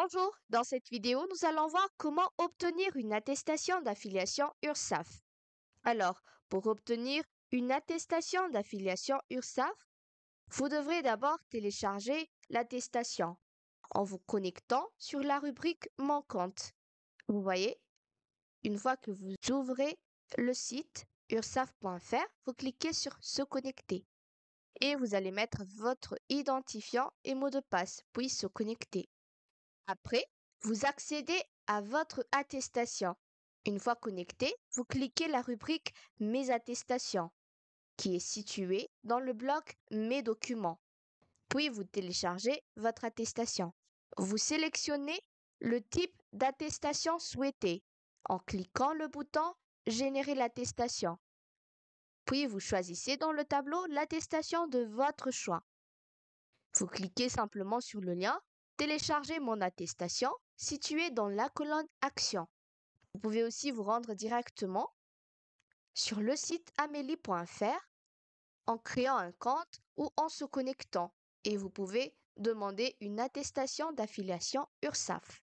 Bonjour, dans cette vidéo, nous allons voir comment obtenir une attestation d'affiliation URSAF. Alors, pour obtenir une attestation d'affiliation URSAF, vous devrez d'abord télécharger l'attestation en vous connectant sur la rubrique Mon compte. Vous voyez, une fois que vous ouvrez le site ursaf.fr, vous cliquez sur Se connecter et vous allez mettre votre identifiant et mot de passe, puis se connecter. Après, vous accédez à votre attestation. Une fois connecté, vous cliquez la rubrique Mes attestations qui est située dans le bloc Mes documents. Puis vous téléchargez votre attestation. Vous sélectionnez le type d'attestation souhaité en cliquant le bouton Générer l'attestation. Puis vous choisissez dans le tableau l'attestation de votre choix. Vous cliquez simplement sur le lien Téléchargez mon attestation située dans la colonne Action. Vous pouvez aussi vous rendre directement sur le site amélie.fr en créant un compte ou en se connectant et vous pouvez demander une attestation d'affiliation URSAF.